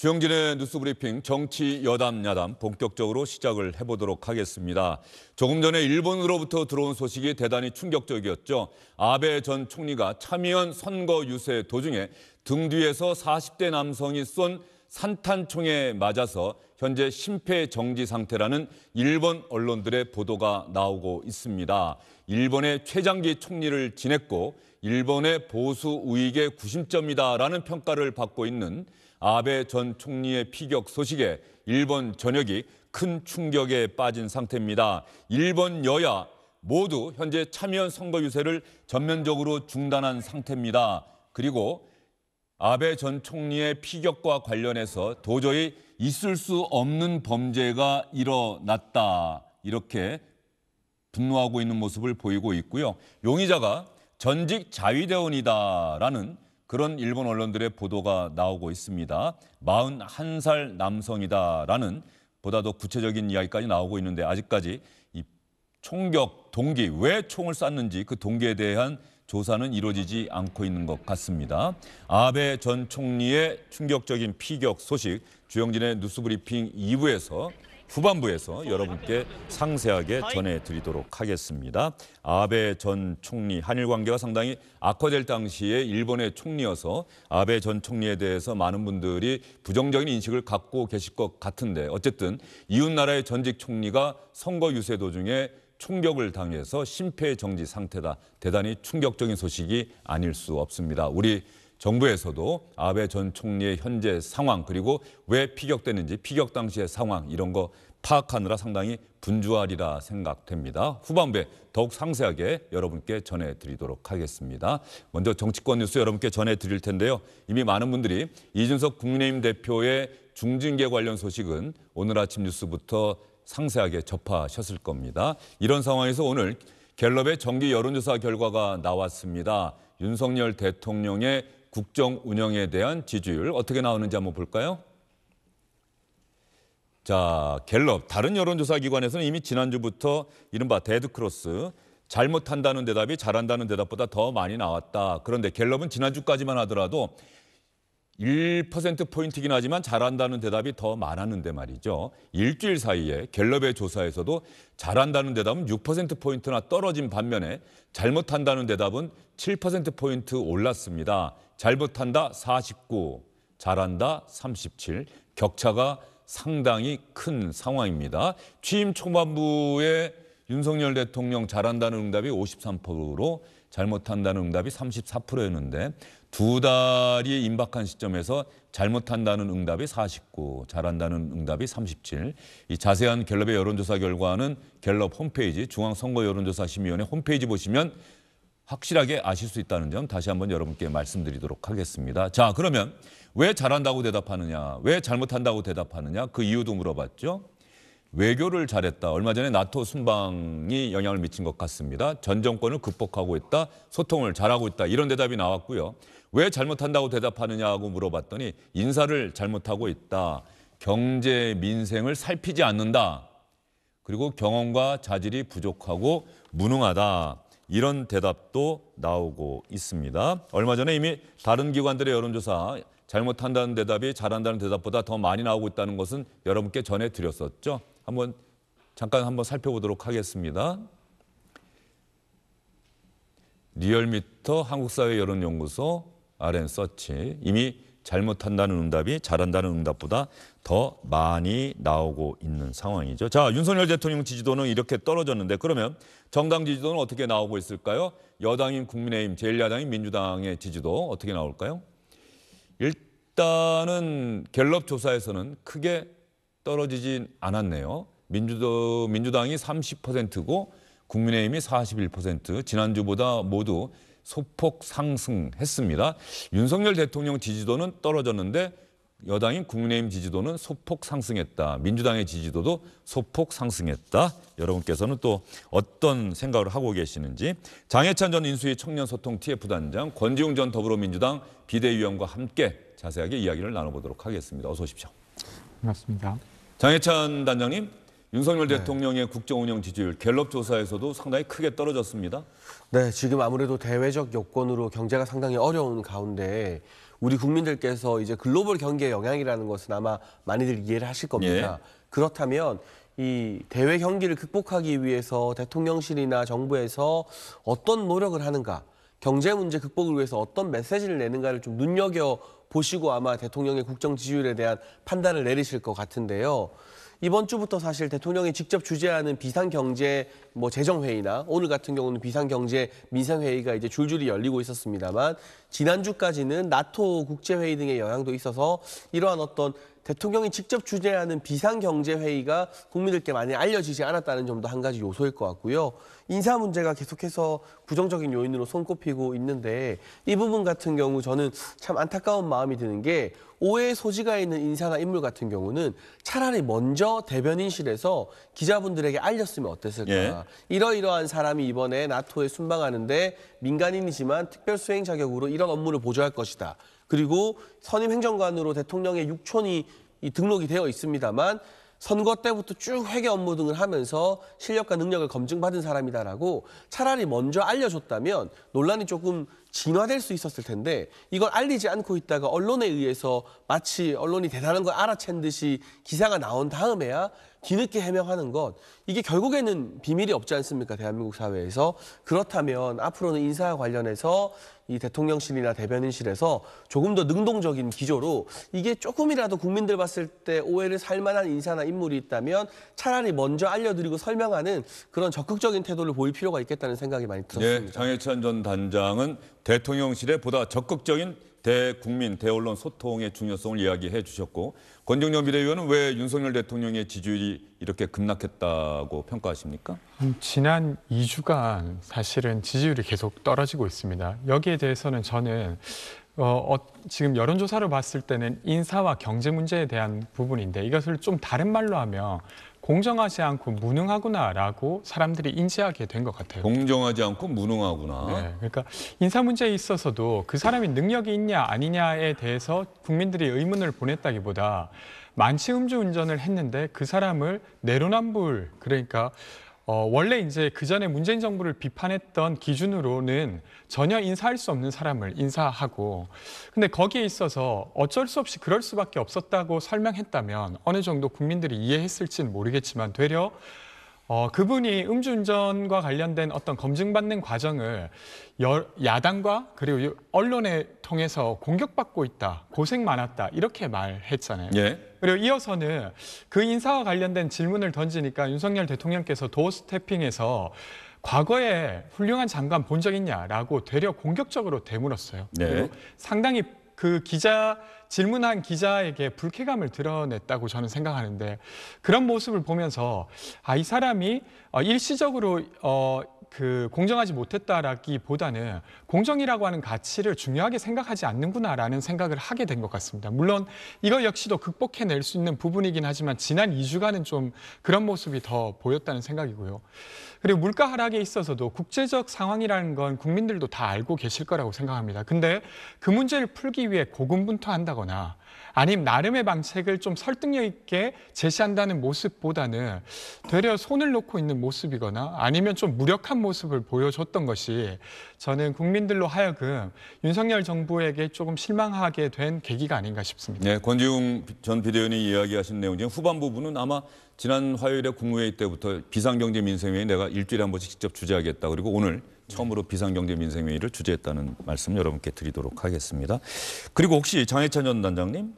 주영진의 뉴스브리핑 정치 여담 야담 본격적으로 시작을 해보도록 하겠습니다. 조금 전에 일본으로부터 들어온 소식이 대단히 충격적이었죠. 아베 전 총리가 참의원 선거 유세 도중에 등 뒤에서 40대 남성이 쏜 산탄총에 맞아서 현재 심폐정지 상태라는 일본 언론들의 보도가 나오고 있습니다. 일본의 최장기 총리를 지냈고 일본의 보수 우익의 구심점이다라는 평가를 받고 있는 아베 전 총리의 피격 소식에 일본 전역이 큰 충격에 빠진 상태입니다. 일본 여야 모두 현재 참여연 선거 유세를 전면적으로 중단한 상태입니다. 그리고 아베 전 총리의 피격과 관련해서 도저히 있을 수 없는 범죄가 일어났다. 이렇게 분노하고 있는 모습을 보이고 있고요. 용의자가 전직 자위대원이다라는 그런 일본 언론들의 보도가 나오고 있습니다. 41살 남성이다라는 보다 더 구체적인 이야기까지 나오고 있는데 아직까지 이 총격 동기 왜 총을 쐈는지 그 동기에 대한 조사는 이루어지지 않고 있는 것 같습니다. 아베 전 총리의 충격적인 피격 소식 주영진의 뉴스브리핑 2부에서 후반부에서 여러분께 상세하게 전해드리도록 하겠습니다. 아베 전 총리, 한일 관계가 상당히 악화될 당시에 일본의 총리여서 아베 전 총리에 대해서 많은 분들이 부정적인 인식을 갖고 계실 것 같은데 어쨌든 이웃나라의 전직 총리가 선거 유세 도중에 총격을 당해서 심폐정지 상태다. 대단히 충격적인 소식이 아닐 수 없습니다. 우리 정부에서도 아베 전 총리의 현재 상황 그리고 왜 피격됐는지 피격 당시의 상황 이런 거 파악하느라 상당히 분주하리라 생각됩니다. 후반부에 더욱 상세하게 여러분께 전해드리도록 하겠습니다. 먼저 정치권 뉴스 여러분께 전해드릴 텐데요. 이미 많은 분들이 이준석 국민의힘 대표의 중징계 관련 소식은 오늘 아침 뉴스부터 상세하게 접하셨을 겁니다. 이런 상황에서 오늘 갤럽의 정기 여론조사 결과가 나왔습니다. 윤석열 대통령의 국정 운영에 대한 지지율 어떻게 나오는지 한번 볼까요? 자, 갤럽 다른 여론조사 기관에서는 이미 지난주부터 이른바 데드크로스 잘못한다는 대답이 잘한다는 대답보다 더 많이 나왔다. 그런데 갤럽은 지난주까지만 하더라도 1%포인트긴 하지만 잘한다는 대답이 더 많았는데 말이죠. 일주일 사이에 갤럽의 조사에서도 잘한다는 대답은 6%포인트나 떨어진 반면에 잘못한다는 대답은 7%포인트 올랐습니다. 잘못한다 49, 잘한다 37. 격차가 상당히 큰 상황입니다. 취임 초반부에 윤석열 대통령 잘한다는 응답이 53%로 잘못한다는 응답이 34%였는데 두 달이 임박한 시점에서 잘못한다는 응답이 49, 잘한다는 응답이 37. 이 자세한 갤럽의 여론조사 결과는 갤럽 홈페이지 중앙선거여론조사심의위원회 홈페이지 보시면 확실하게 아실 수 있다는 점 다시 한번 여러분께 말씀드리도록 하겠습니다. 자, 그러면 왜 잘한다고 대답하느냐, 왜 잘못한다고 대답하느냐 그 이유도 물어봤죠. 외교를 잘했다. 얼마 전에 나토 순방이 영향을 미친 것 같습니다. 전 정권을 극복하고 있다. 소통을 잘하고 있다. 이런 대답이 나왔고요. 왜 잘못한다고 대답하느냐고 물어봤더니 인사를 잘못하고 있다. 경제 민생을 살피지 않는다. 그리고 경험과 자질이 부족하고 무능하다. 이런 대답도 나오고 있습니다. 얼마 전에 이미 다른 기관들의 여론조사 잘못한다는 대답이 잘한다는 대답보다 더 많이 나오고 있다는 것은 여러분께 전해드렸었죠. 한번 잠깐 한번 살펴보도록 하겠습니다. 리얼미터 한국사회 여론연구소 RN 서치 이미 잘못한다는 응답이 잘한다는 응답보다 더 많이 나오고 있는 상황이죠. 자, 윤석열 대통령 지지도는 이렇게 떨어졌는데 그러면 정당 지지도는 어떻게 나오고 있을까요? 여당인 국민의힘, 제1야당인 민주당의 지지도 어떻게 나올까요? 일단은 갤럽 조사에서는 크게 떨어지진 않았네요. 민주도, 민주당이 30%고 국민의힘이 41%, 지난주보다 모두 소폭 상승했습니다. 윤석열 대통령 지지도는 떨어졌는데 여당인 국민의힘 지지도는 소폭 상승했다. 민주당의 지지도도 소폭 상승했다. 여러분께서는 또 어떤 생각을 하고 계시는지 장해찬 전 인수위 청년소통 TF단장 권지웅 전 더불어민주당 비대위원과 함께 자세하게 이야기를 나눠보도록 하겠습니다. 어서 오십시오. 맞습니다. 장해찬 단장님, 윤석열 네. 대통령의 국정 운영 지지율 갤럽 조사에서도 상당히 크게 떨어졌습니다. 네, 지금 아무래도 대외적 여건으로 경제가 상당히 어려운 가운데 우리 국민들께서 이제 글로벌 경기의 영향이라는 것은 아마 많이들 이해를 하실 겁니다. 예. 그렇다면 이 대외 경기를 극복하기 위해서 대통령실이나 정부에서 어떤 노력을 하는가, 경제 문제 극복을 위해서 어떤 메시지를 내는가를 좀 눈여겨 보시고 아마 대통령의 국정 지지율에 대한 판단을 내리실 것 같은데요. 이번 주부터 사실 대통령이 직접 주재하는 비상경제 뭐 재정회의나 오늘 같은 경우는 비상경제 민생회의가 이제 줄줄이 열리고 있었습니다만 지난주까지는 나토 국제회의 등의 영향도 있어서 이러한 어떤 대통령이 직접 주재하는 비상경제회의가 국민들께 많이 알려지지 않았다는 점도 한 가지 요소일 것 같고요. 인사 문제가 계속해서 부정적인 요인으로 손꼽히고 있는데 이 부분 같은 경우 저는 참 안타까운 마음이 드는 게 오해의 소지가 있는 인사나 인물 같은 경우는 차라리 먼저 대변인실에서 기자분들에게 알렸으면 어땠을까. 예. 이러이러한 사람이 이번에 나토에 순방하는데 민간인이지만 특별수행 자격으로 이 이런 업무를 보조할 것이다. 그리고 선임 행정관으로 대통령의 육촌이 등록이 되어 있습니다만 선거 때부터 쭉 회계 업무 등을 하면서 실력과 능력을 검증받은 사람이다라고 차라리 먼저 알려줬다면 논란이 조금 진화될 수 있었을 텐데 이걸 알리지 않고 있다가 언론에 의해서 마치 언론이 대단한 걸 알아챈 듯이 기사가 나온 다음에야 뒤늦게 해명하는 것 이게 결국에는 비밀이 없지 않습니까 대한민국 사회에서 그렇다면 앞으로는 인사와 관련해서 이 대통령실이나 대변인실에서 조금 더 능동적인 기조로 이게 조금이라도 국민들 봤을 때 오해를 살 만한 인사나 인물이 있다면 차라리 먼저 알려드리고 설명하는 그런 적극적인 태도를 보일 필요가 있겠다는 생각이 많이 예, 들었습니다. 네, 장해찬 전 단장은 대통령실에 보다 적극적인 대국민, 대언론 소통의 중요성을 이야기해 주셨고 권정열 비대위원은 왜 윤석열 대통령의 지지율이 이렇게 급락했다고 평가하십니까? 음, 지난 2주간 사실은 지지율이 계속 떨어지고 있습니다. 여기에 대해서는 저는 어, 어, 지금 여론조사를 봤을 때는 인사와 경제 문제에 대한 부분인데 이것을 좀 다른 말로 하면 공정하지 않고 무능하구나라고 사람들이 인지하게 된 것 같아요. 공정하지 않고 무능하구나. 네, 그러니까 인사 문제에 있어서도 그 사람이 능력이 있냐 아니냐에 대해서 국민들이 의문을 보냈다기보다 만취 음주운전을 했는데 그 사람을 내로남불 그러니까 어, 원래 이제 그 전에 문재인 정부를 비판했던 기준으로는 전혀 인사할 수 없는 사람을 인사하고, 근데 거기에 있어서 어쩔 수 없이 그럴 수밖에 없었다고 설명했다면 어느 정도 국민들이 이해했을지는 모르겠지만 되려 어, 그분이 음주운전과 관련된 어떤 검증받는 과정을 여, 야당과 그리고 언론에 통해서 공격받고 있다, 고생 많았다 이렇게 말했잖아요. 예. 그리고 이어서는 그 인사와 관련된 질문을 던지니까 윤석열 대통령께서 도어 스태핑에서 과거에 훌륭한 장관 본 적 있냐라고 되려 공격적으로 되물었어요. 네. 상당히 그 기자 질문한 기자에게 불쾌감을 드러냈다고 저는 생각하는데 그런 모습을 보면서 아 이 사람이 어, 일시적으로 어그 공정하지 못했다라기보다는 공정이라고 하는 가치를 중요하게 생각하지 않는구나라는 생각을 하게 된 것 같습니다. 물론 이거 역시도 극복해낼 수 있는 부분이긴 하지만 지난 2주간은 좀 그런 모습이 더 보였다는 생각이고요. 그리고 물가 하락에 있어서도 국제적 상황이라는 건 국민들도 다 알고 계실 거라고 생각합니다. 근데 그 문제를 풀기 위해 고군분투한다거나 아님 나름의 방책을 좀 설득력 있게 제시한다는 모습보다는 되려 손을 놓고 있는 모습이거나 아니면 좀 무력한 모습을 보여줬던 것이 저는 국민들로 하여금 윤석열 정부에게 조금 실망하게 된 계기가 아닌가 싶습니다. 네, 권지웅 전 비대위원이 이야기하신 내용 중 후반 부분은 아마 지난 화요일에 국무회의 때부터 비상경제민생회의 내가 일주일에 한 번씩 직접 주재하겠다. 그리고 오늘 처음으로 비상경제민생회의를 주재했다는 말씀 여러분께 드리도록 하겠습니다. 그리고 혹시 장혜찬 전 단장님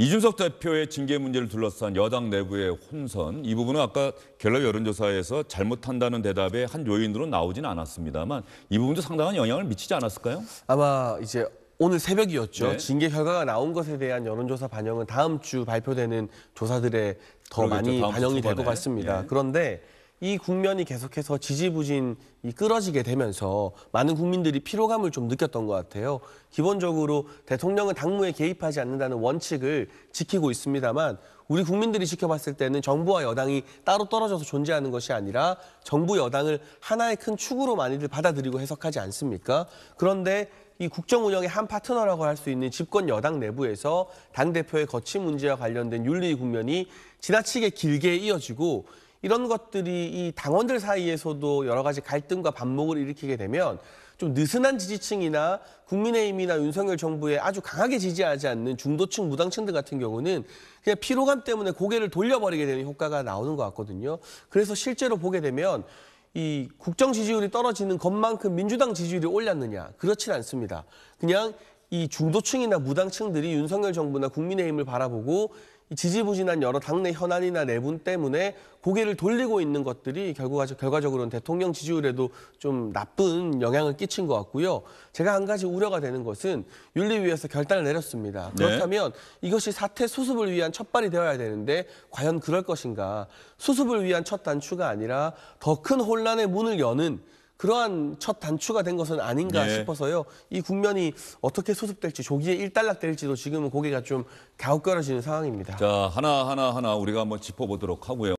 이준석 대표의 징계 문제를 둘러싼 여당 내부의 혼선 이 부분은 아까 결럽 여론조사에서 잘못한다는 대답의 한 요인으로 나오지는 않았습니다만 이 부분도 상당한 영향을 미치지 않았을까요? 아마 이제 오늘 새벽이었죠. 네. 징계 결과가 나온 것에 대한 여론조사 반영은 다음 주 발표되는 조사들에 더 그러겠죠. 많이 반영이 될 것 같습니다. 예. 그런데 이 국면이 계속해서 지지부진이 끌어지게 되면서 많은 국민들이 피로감을 좀 느꼈던 것 같아요. 기본적으로 대통령은 당무에 개입하지 않는다는 원칙을 지키고 있습니다만 우리 국민들이 지켜봤을 때는 정부와 여당이 따로 떨어져서 존재하는 것이 아니라 정부 여당을 하나의 큰 축으로 많이들 받아들이고 해석하지 않습니까? 그런데 이 국정 운영의 한 파트너라고 할 수 있는 집권 여당 내부에서 당 대표의 거취 문제와 관련된 윤리 국면이 지나치게 길게 이어지고 이런 것들이 이 당원들 사이에서도 여러 가지 갈등과 반목을 일으키게 되면 좀 느슨한 지지층이나 국민의힘이나 윤석열 정부에 아주 강하게 지지하지 않는 중도층, 무당층들 같은 경우는 그냥 피로감 때문에 고개를 돌려버리게 되는 효과가 나오는 것 같거든요. 그래서 실제로 보게 되면 이 국정 지지율이 떨어지는 것만큼 민주당 지지율이 올랐느냐? 그렇진 않습니다. 그냥 이 중도층이나 무당층들이 윤석열 정부나 국민의힘을 바라보고 지지부진한 여러 당내 현안이나 내분 때문에 고개를 돌리고 있는 것들이 결과적으로는 대통령 지지율에도 좀 나쁜 영향을 끼친 것 같고요. 제가 한 가지 우려가 되는 것은 윤리위에서 결단을 내렸습니다. 네. 그렇다면 네. 이것이 사태 수습을 위한 첫발이 되어야 되는데 과연 그럴 것인가? 수습을 위한 첫 단추가 아니라 더 큰 혼란의 문을 여는 그러한 첫 단추가 된 것은 아닌가 네. 싶어서요. 이 국면이 어떻게 수습될지 조기에 일단락될지도 지금은 고개가 좀 갸웃거려지는 상황입니다. 자 하나 하나 하나 우리가 한번 짚어보도록 하고요.